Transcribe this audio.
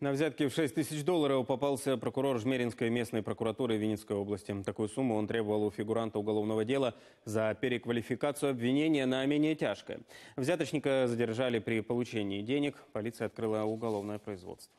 На взятки в 6 тысяч долларов попался прокурор Жмеринской местной прокуратуры Винницкой области. Такую сумму он требовал у фигуранта уголовного дела за переквалификацию обвинения на менее тяжкое. Взяточника задержали при получении денег. Полиция открыла уголовное производство.